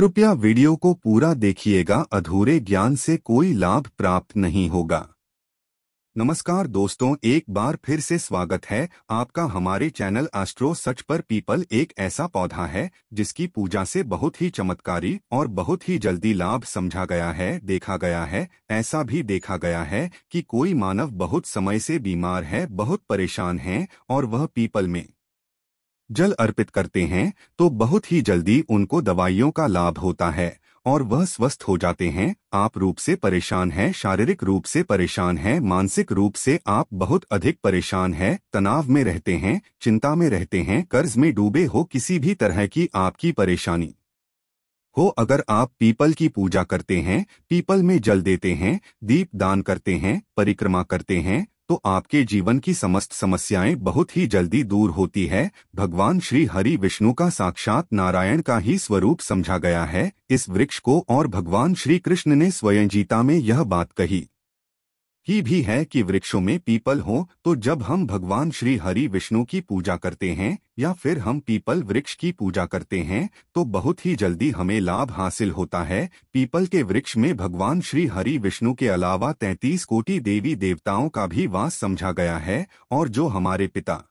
कृपया वीडियो को पूरा देखिएगा अधूरे ज्ञान से कोई लाभ प्राप्त नहीं होगा नमस्कार दोस्तों एक बार फिर से स्वागत है आपका हमारे चैनल एस्ट्रो सच पर पीपल एक ऐसा पौधा है जिसकी पूजा से बहुत ही चमत्कारी और बहुत ही जल्दी लाभ समझा गया है देखा गया है ऐसा भी देखा गया है कि कोई मानव बहुत समय से बीमार है बहुत परेशान है और वह पीपल में जल अर्पित करते हैं तो बहुत ही जल्दी उनको दवाइयों का लाभ होता है और वह स्वस्थ हो जाते हैं आप रूप से परेशान हैं शारीरिक रूप से परेशान हैं मानसिक रूप से आप बहुत अधिक परेशान हैं तनाव में रहते हैं चिंता में रहते हैं कर्ज में डूबे हो किसी भी तरह की आपकी परेशानी हो अगर आप पीपल की पूजा करते हैं पीपल में जल देते हैं दीप दान करते हैं परिक्रमा करते हैं तो आपके जीवन की समस्त समस्याएं बहुत ही जल्दी दूर होती है भगवान श्री हरि विष्णु का साक्षात नारायण का ही स्वरूप समझा गया है इस वृक्ष को और भगवान श्री कृष्ण ने स्वयं गीता में यह बात कही ही भी है कि वृक्षों में पीपल हो तो जब हम भगवान श्री हरि विष्णु की पूजा करते हैं या फिर हम पीपल वृक्ष की पूजा करते हैं तो बहुत ही जल्दी हमें लाभ हासिल होता है पीपल के वृक्ष में भगवान श्री हरि विष्णु के अलावा तैतीस कोटि देवी देवताओं का भी वास समझा गया है और जो हमारे पिता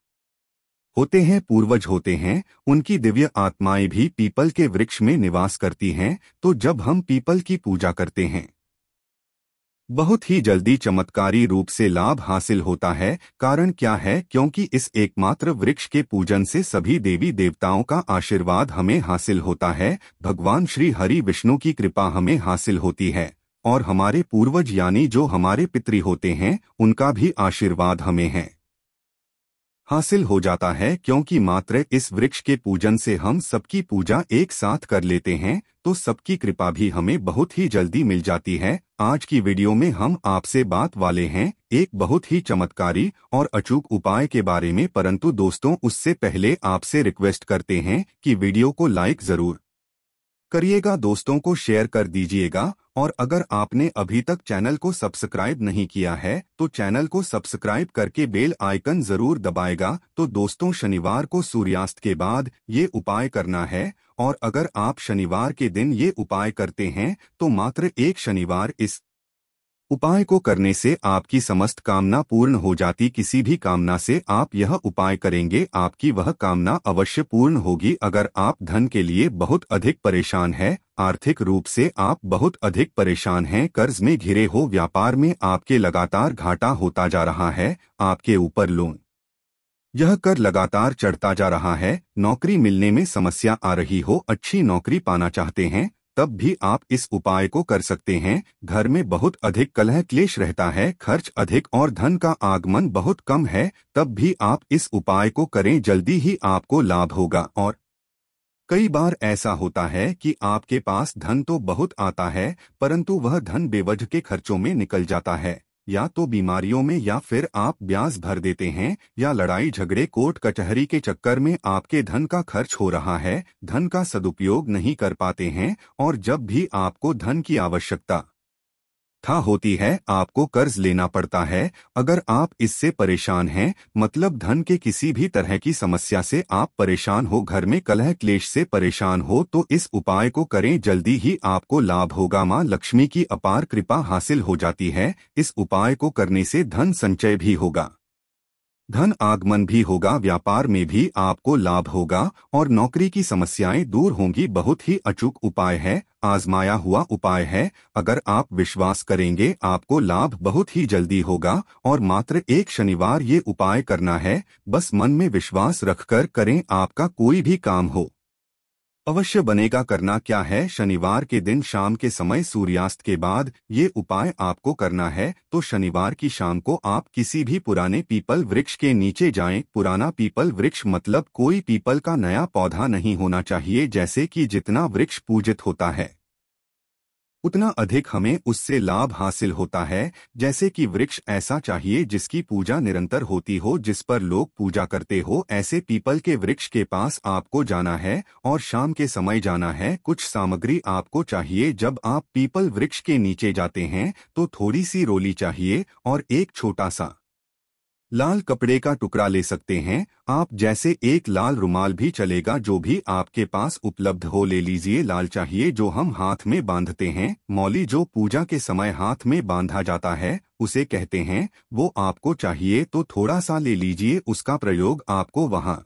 होते हैं पूर्वज होते हैं उनकी दिव्य आत्माएं भी पीपल के वृक्ष में निवास करती हैं तो जब हम पीपल की पूजा करते हैं बहुत ही जल्दी चमत्कारी रूप से लाभ हासिल होता है कारण क्या है क्योंकि इस एकमात्र वृक्ष के पूजन से सभी देवी देवताओं का आशीर्वाद हमें हासिल होता है भगवान श्री हरि विष्णु की कृपा हमें हासिल होती है और हमारे पूर्वज यानी जो हमारे पितृ होते हैं उनका भी आशीर्वाद हमें है हासिल हो जाता है क्योंकि मात्र इस वृक्ष के पूजन से हम सबकी पूजा एक साथ कर लेते हैं तो सबकी कृपा भी हमें बहुत ही जल्दी मिल जाती है आज की वीडियो में हम आपसे बात वाले हैं एक बहुत ही चमत्कारी और अचूक उपाय के बारे में परंतु दोस्तों उससे पहले आपसे रिक्वेस्ट करते हैं कि वीडियो को लाइक जरूर करिएगा दोस्तों को शेयर कर दीजिएगा और अगर आपने अभी तक चैनल को सब्सक्राइब नहीं किया है तो चैनल को सब्सक्राइब करके बेल आइकन जरूर दबाएगा तो दोस्तों शनिवार को सूर्यास्त के बाद ये उपाय करना है और अगर आप शनिवार के दिन ये उपाय करते हैं तो मात्र एक शनिवार इस उपाय को करने से आपकी समस्त कामना पूर्ण हो जाती किसी भी कामना से आप यह उपाय करेंगे आपकी वह कामना अवश्य पूर्ण होगी अगर आप धन के लिए बहुत अधिक परेशान है आर्थिक रूप से आप बहुत अधिक परेशान हैं कर्ज में घिरे हो व्यापार में आपके लगातार घाटा होता जा रहा है आपके ऊपर लोन यह कर लगातार चढ़ता जा रहा है नौकरी मिलने में समस्या आ रही हो अच्छी नौकरी पाना चाहते हैं तब भी आप इस उपाय को कर सकते हैं घर में बहुत अधिक कलह क्लेश रहता है खर्च अधिक और धन का आगमन बहुत कम है तब भी आप इस उपाय को करें जल्दी ही आपको लाभ होगा और कई बार ऐसा होता है कि आपके पास धन तो बहुत आता है परंतु वह धन बेवजह के खर्चों में निकल जाता है या तो बीमारियों में या फिर आप ब्याज भर देते हैं या लड़ाई झगड़े कोर्ट कचहरी के चक्कर में आपके धन का खर्च हो रहा है धन का सदुपयोग नहीं कर पाते हैं और जब भी आपको धन की आवश्यकता था होती है आपको कर्ज लेना पड़ता है अगर आप इससे परेशान हैं मतलब धन के किसी भी तरह की समस्या से आप परेशान हो घर में कलह क्लेश से परेशान हो तो इस उपाय को करें जल्दी ही आपको लाभ होगा माँ लक्ष्मी की अपार कृपा हासिल हो जाती है इस उपाय को करने से धन संचय भी होगा धन आगमन भी होगा व्यापार में भी आपको लाभ होगा और नौकरी की समस्याएं दूर होंगी बहुत ही अचूक उपाय है आजमाया हुआ उपाय है अगर आप विश्वास करेंगे आपको लाभ बहुत ही जल्दी होगा और मात्र एक शनिवार ये उपाय करना है बस मन में विश्वास रखकर करें आपका कोई भी काम हो अवश्य बनेगा करना क्या है शनिवार के दिन शाम के समय सूर्यास्त के बाद ये उपाय आपको करना है तो शनिवार की शाम को आप किसी भी पुराने पीपल वृक्ष के नीचे जाएं पुराना पीपल वृक्ष मतलब कोई पीपल का नया पौधा नहीं होना चाहिए जैसे कि जितना वृक्ष पूजित होता है उतना अधिक हमें उससे लाभ हासिल होता है जैसे कि वृक्ष ऐसा चाहिए जिसकी पूजा निरंतर होती हो जिस पर लोग पूजा करते हो ऐसे पीपल के वृक्ष के पास आपको जाना है और शाम के समय जाना है कुछ सामग्री आपको चाहिए जब आप पीपल वृक्ष के नीचे जाते हैं तो थोड़ी सी रोली चाहिए और एक छोटा सा लाल कपड़े का टुकड़ा ले सकते हैं आप जैसे एक लाल रुमाल भी चलेगा जो भी आपके पास उपलब्ध हो ले लीजिए लाल चाहिए जो हम हाथ में बांधते हैं मौली जो पूजा के समय हाथ में बांधा जाता है उसे कहते हैं वो आपको चाहिए तो थोड़ा सा ले लीजिए उसका प्रयोग आपको वहाँ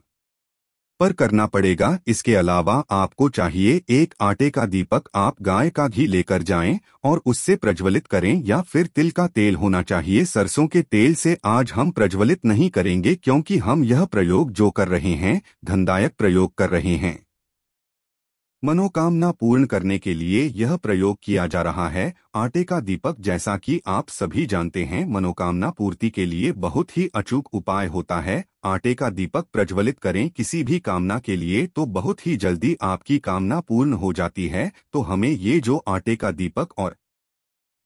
पर करना पड़ेगा इसके अलावा आपको चाहिए एक आटे का दीपक आप गाय का घी लेकर जाएं और उससे प्रज्वलित करें या फिर तिल का तेल होना चाहिए सरसों के तेल से आज हम प्रज्वलित नहीं करेंगे क्योंकि हम यह प्रयोग जो कर रहे हैं धनदायक प्रयोग कर रहे हैं मनोकामना पूर्ण करने के लिए यह प्रयोग किया जा रहा है आटे का दीपक जैसा कि आप सभी जानते हैं मनोकामना पूर्ति के लिए बहुत ही अचूक उपाय होता है आटे का दीपक प्रज्वलित करें किसी भी कामना के लिए तो बहुत ही जल्दी आपकी कामना पूर्ण हो जाती है तो हमें ये जो आटे का दीपक और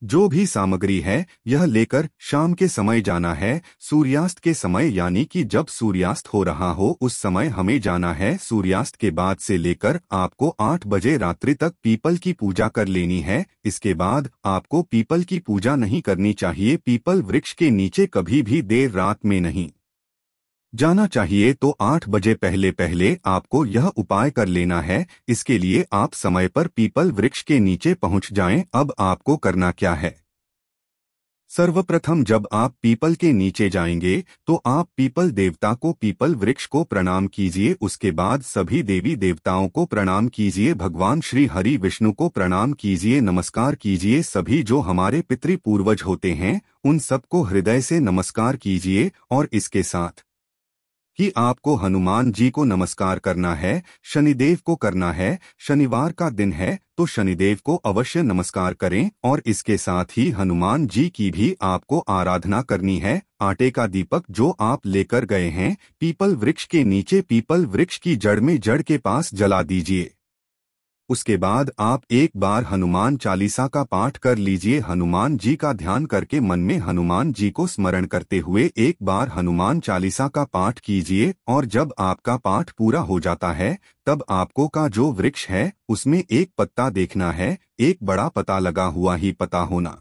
जो भी सामग्री है यह लेकर शाम के समय जाना है सूर्यास्त के समय यानी कि जब सूर्यास्त हो रहा हो उस समय हमें जाना है सूर्यास्त के बाद से लेकर आपको आठ बजे रात्रि तक पीपल की पूजा कर लेनी है इसके बाद आपको पीपल की पूजा नहीं करनी चाहिए पीपल वृक्ष के नीचे कभी भी देर रात में नहीं जाना चाहिए तो आठ बजे पहले पहले आपको यह उपाय कर लेना है इसके लिए आप समय पर पीपल वृक्ष के नीचे पहुंच जाएं। अब आपको करना क्या है सर्वप्रथम जब आप पीपल के नीचे जाएंगे तो आप पीपल देवता को पीपल वृक्ष को प्रणाम कीजिए उसके बाद सभी देवी देवताओं को प्रणाम कीजिए भगवान श्री हरि विष्णु को प्रणाम कीजिए नमस्कार कीजिए सभी जो हमारे पितृ पूर्वज होते हैं उन सबको हृदय से नमस्कार कीजिए और इसके साथ कि आपको हनुमान जी को नमस्कार करना है शनिदेव को करना है शनिवार का दिन है तो शनिदेव को अवश्य नमस्कार करें और इसके साथ ही हनुमान जी की भी आपको आराधना करनी है आटे का दीपक जो आप लेकर गए हैं पीपल वृक्ष के नीचे पीपल वृक्ष की जड़ में जड़ के पास जला दीजिए उसके बाद आप एक बार हनुमान चालीसा का पाठ कर लीजिए हनुमान जी का ध्यान करके मन में हनुमान जी को स्मरण करते हुए एक बार हनुमान चालीसा का पाठ कीजिए और जब आपका पाठ पूरा हो जाता है तब आपको का जो वृक्ष है उसमें एक पत्ता देखना है एक बड़ा पता लगा हुआ ही पता होना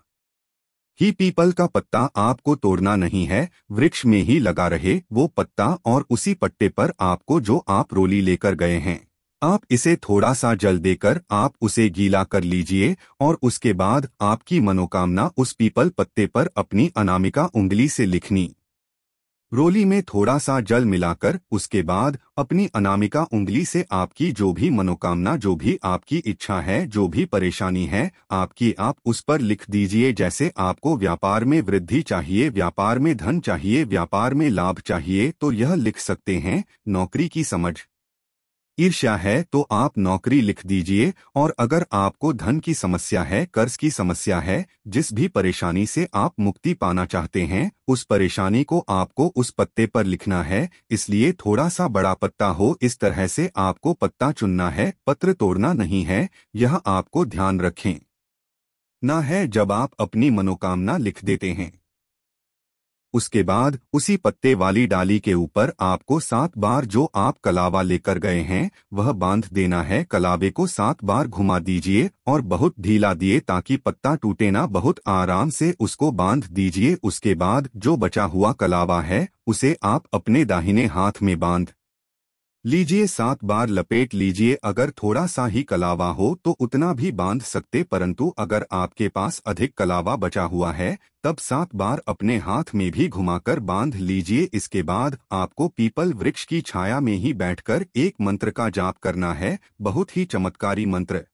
ही पीपल का पत्ता आपको तोड़ना नहीं है वृक्ष में ही लगा रहे वो पत्ता और उसी पट्टे पर आपको जो आप रोली लेकर गए हैं आप इसे थोड़ा सा जल देकर आप उसे गीला कर लीजिए और उसके बाद आपकी मनोकामना उस पीपल पत्ते पर अपनी अनामिका उंगली से लिखनी रोली में थोड़ा सा जल मिलाकर उसके बाद अपनी अनामिका उंगली से आपकी जो भी मनोकामना जो भी आपकी इच्छा है जो भी परेशानी है आपकी आप उस पर लिख दीजिए जैसे आपको व्यापार में वृद्धि चाहिए व्यापार में धन चाहिए व्यापार में लाभ चाहिए तो यह लिख सकते हैं नौकरी की समझ ईर्ष्या है तो आप नौकरी लिख दीजिए और अगर आपको धन की समस्या है कर्ज की समस्या है जिस भी परेशानी से आप मुक्ति पाना चाहते हैं उस परेशानी को आपको उस पत्ते पर लिखना है इसलिए थोड़ा सा बड़ा पत्ता हो इस तरह से आपको पत्ता चुनना है पत्र तोड़ना नहीं है यह आपको ध्यान रखें ना है जब आप अपनी मनोकामना लिख देते हैं उसके बाद उसी पत्ते वाली डाली के ऊपर आपको सात बार जो आप कलावा लेकर गए हैं वह बांध देना है कलावे को सात बार घुमा दीजिए और बहुत ढीला दिए ताकि पत्ता टूटे ना बहुत आराम से उसको बांध दीजिए उसके बाद जो बचा हुआ कलावा है उसे आप अपने दाहिने हाथ में बांध लीजिए सात बार लपेट लीजिए अगर थोड़ा सा ही कलावा हो तो उतना भी बांध सकते परंतु अगर आपके पास अधिक कलावा बचा हुआ है तब सात बार अपने हाथ में भी घुमाकर बांध लीजिए इसके बाद आपको पीपल वृक्ष की छाया में ही बैठकर एक मंत्र का जाप करना है बहुत ही चमत्कारी मंत्र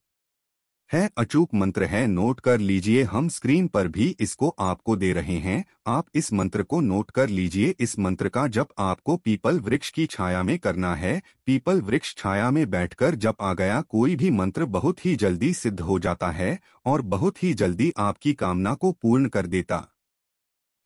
है अचूक मंत्र है नोट कर लीजिए हम स्क्रीन पर भी इसको आपको दे रहे हैं आप इस मंत्र को नोट कर लीजिए इस मंत्र का जब आपको पीपल वृक्ष की छाया में करना है पीपल वृक्ष छाया में बैठकर जब आ गया कोई भी मंत्र बहुत ही जल्दी सिद्ध हो जाता है और बहुत ही जल्दी आपकी कामना को पूर्ण कर देता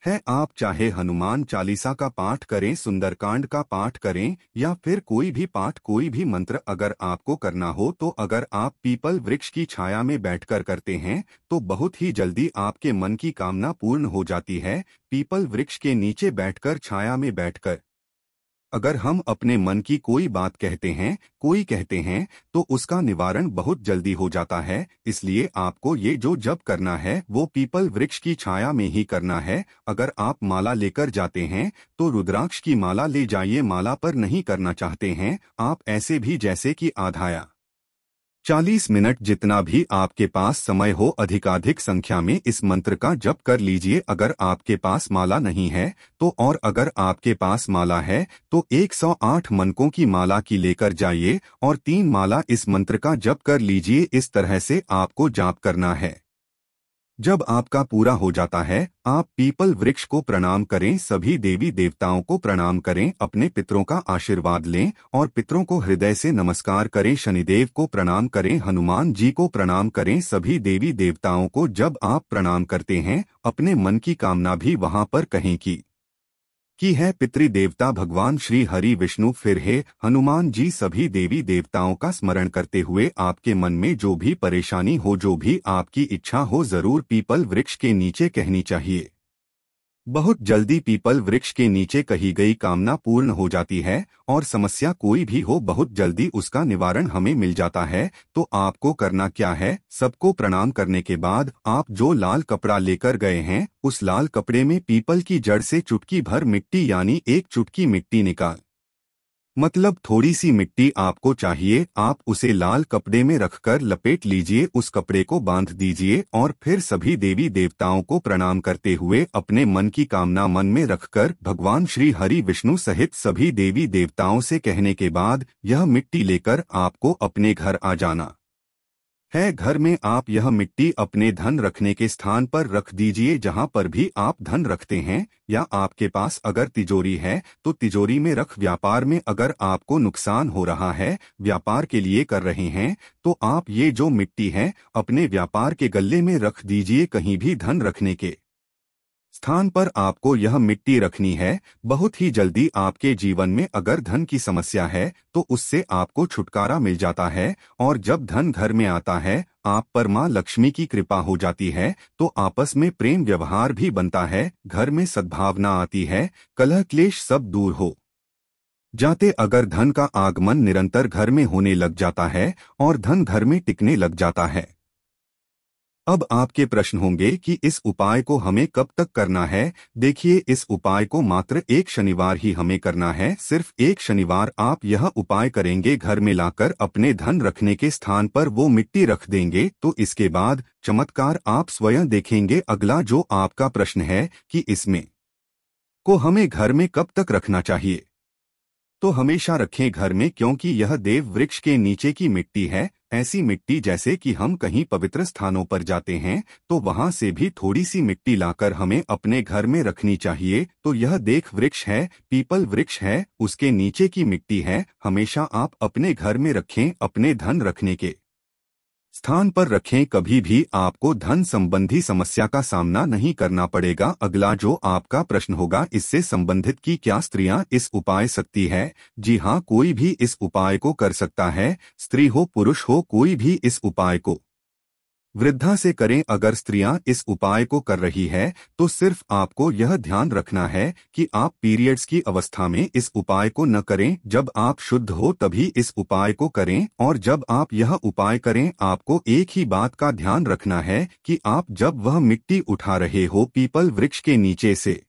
है आप चाहे हनुमान चालीसा का पाठ करें सुंदरकांड का पाठ करें या फिर कोई भी पाठ कोई भी मंत्र अगर आपको करना हो तो अगर आप पीपल वृक्ष की छाया में बैठकर करते हैं तो बहुत ही जल्दी आपके मन की कामना पूर्ण हो जाती है पीपल वृक्ष के नीचे बैठकर छाया में बैठकर अगर हम अपने मन की कोई बात कहते हैं कोई कहते हैं तो उसका निवारण बहुत जल्दी हो जाता है इसलिए आपको ये जो जब करना है वो पीपल वृक्ष की छाया में ही करना है अगर आप माला लेकर जाते हैं तो रुद्राक्ष की माला ले जाइए माला पर नहीं करना चाहते हैं आप ऐसे भी जैसे कि आधाया 40 मिनट जितना भी आपके पास समय हो अधिकाधिक संख्या में इस मंत्र का जप कर लीजिए अगर आपके पास माला नहीं है तो और अगर आपके पास माला है तो 108 मनकों की माला की लेकर जाइए और तीन माला इस मंत्र का जप कर लीजिए इस तरह से आपको जाप करना है जब आपका पूरा हो जाता है आप पीपल वृक्ष को प्रणाम करें सभी देवी देवताओं को प्रणाम करें अपने पितरों का आशीर्वाद लें और पितरों को हृदय से नमस्कार करें शनिदेव को प्रणाम करें हनुमान जी को प्रणाम करें सभी देवी देवताओं को जब आप प्रणाम करते हैं अपने मन की कामना भी वहां पर कहें की की है देवता भगवान श्री हरि विष्णु फिर हे हनुमान जी सभी देवी देवताओं का स्मरण करते हुए आपके मन में जो भी परेशानी हो जो भी आपकी इच्छा हो जरूर पीपल वृक्ष के नीचे कहनी चाहिए बहुत जल्दी पीपल वृक्ष के नीचे कही गई कामना पूर्ण हो जाती है और समस्या कोई भी हो बहुत जल्दी उसका निवारण हमें मिल जाता है तो आपको करना क्या है सबको प्रणाम करने के बाद आप जो लाल कपड़ा लेकर गए हैं उस लाल कपड़े में पीपल की जड़ से चुटकी भर मिट्टी यानी एक चुटकी मिट्टी निकाल मतलब थोड़ी सी मिट्टी आपको चाहिए आप उसे लाल कपड़े में रखकर लपेट लीजिए उस कपड़े को बांध दीजिए और फिर सभी देवी देवताओं को प्रणाम करते हुए अपने मन की कामना मन में रखकर भगवान श्री हरि विष्णु सहित सभी देवी देवताओं से कहने के बाद यह मिट्टी लेकर आपको अपने घर आ जाना है घर में आप यह मिट्टी अपने धन रखने के स्थान पर रख दीजिए जहां पर भी आप धन रखते हैं या आपके पास अगर तिजोरी है तो तिजोरी में रख व्यापार में अगर आपको नुकसान हो रहा है व्यापार के लिए कर रहे हैं तो आप ये जो मिट्टी है अपने व्यापार के गले में रख दीजिए कहीं भी धन रखने के स्थान पर आपको यह मिट्टी रखनी है बहुत ही जल्दी आपके जीवन में अगर धन की समस्या है तो उससे आपको छुटकारा मिल जाता है और जब धन घर में आता है आप पर माँ लक्ष्मी की कृपा हो जाती है तो आपस में प्रेम व्यवहार भी बनता है घर में सद्भावना आती है कलह क्लेश सब दूर हो जाते अगर धन का आगमन निरंतर घर में होने लग जाता है और धन घर में टिकने लग जाता है अब आपके प्रश्न होंगे कि इस उपाय को हमें कब तक करना है देखिए इस उपाय को मात्र एक शनिवार ही हमें करना है सिर्फ एक शनिवार आप यह उपाय करेंगे घर में लाकर अपने धन रखने के स्थान पर वो मिट्टी रख देंगे तो इसके बाद चमत्कार आप स्वयं देखेंगे अगला जो आपका प्रश्न है कि इसमें को हमें घर में कब तक रखना चाहिए तो हमेशा रखें घर में क्योंकि यह देव वृक्ष के नीचे की मिट्टी है ऐसी मिट्टी जैसे कि हम कहीं पवित्र स्थानों पर जाते हैं तो वहां से भी थोड़ी सी मिट्टी लाकर हमें अपने घर में रखनी चाहिए तो यह देख वृक्ष है पीपल वृक्ष है उसके नीचे की मिट्टी है हमेशा आप अपने घर में रखें अपने धन रखने के स्थान पर रखें कभी भी आपको धन संबंधी समस्या का सामना नहीं करना पड़ेगा अगला जो आपका प्रश्न होगा इससे संबंधित की क्या स्त्रियां इस उपाय सकती है जी हाँ कोई भी इस उपाय को कर सकता है स्त्री हो पुरुष हो कोई भी इस उपाय को वृद्धा से करें अगर स्त्रियां इस उपाय को कर रही है तो सिर्फ आपको यह ध्यान रखना है कि आप पीरियड्स की अवस्था में इस उपाय को न करें जब आप शुद्ध हो तभी इस उपाय को करें और जब आप यह उपाय करें आपको एक ही बात का ध्यान रखना है कि आप जब वह मिट्टी उठा रहे हो पीपल वृक्ष के नीचे से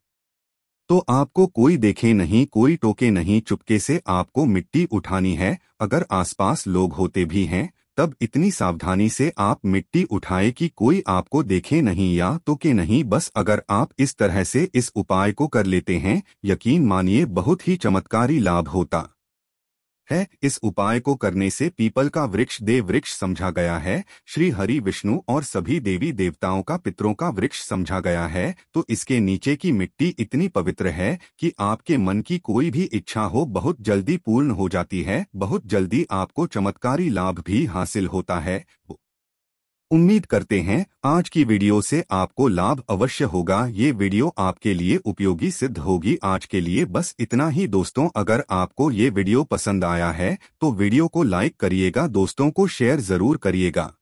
तो आपको कोई देखे नहीं कोई टोके नहीं चुपके से आपको मिट्टी उठानी है अगर आसपास लोग होते भी हैं तब इतनी सावधानी से आप मिट्टी उठाए कि कोई आपको देखे नहीं या तो के नहीं बस अगर आप इस तरह से इस उपाय को कर लेते हैं यकीन मानिए बहुत ही चमत्कारी लाभ होता है इस उपाय को करने से पीपल का वृक्ष देव वृक्ष समझा गया है श्री हरि विष्णु और सभी देवी देवताओं का पितरों का वृक्ष समझा गया है तो इसके नीचे की मिट्टी इतनी पवित्र है कि आपके मन की कोई भी इच्छा हो बहुत जल्दी पूर्ण हो जाती है बहुत जल्दी आपको चमत्कारी लाभ भी हासिल होता है उम्मीद करते हैं आज की वीडियो से आपको लाभ अवश्य होगा ये वीडियो आपके लिए उपयोगी सिद्ध होगी आज के लिए बस इतना ही दोस्तों अगर आपको ये वीडियो पसंद आया है तो वीडियो को लाइक करिएगा दोस्तों को शेयर जरूर करिएगा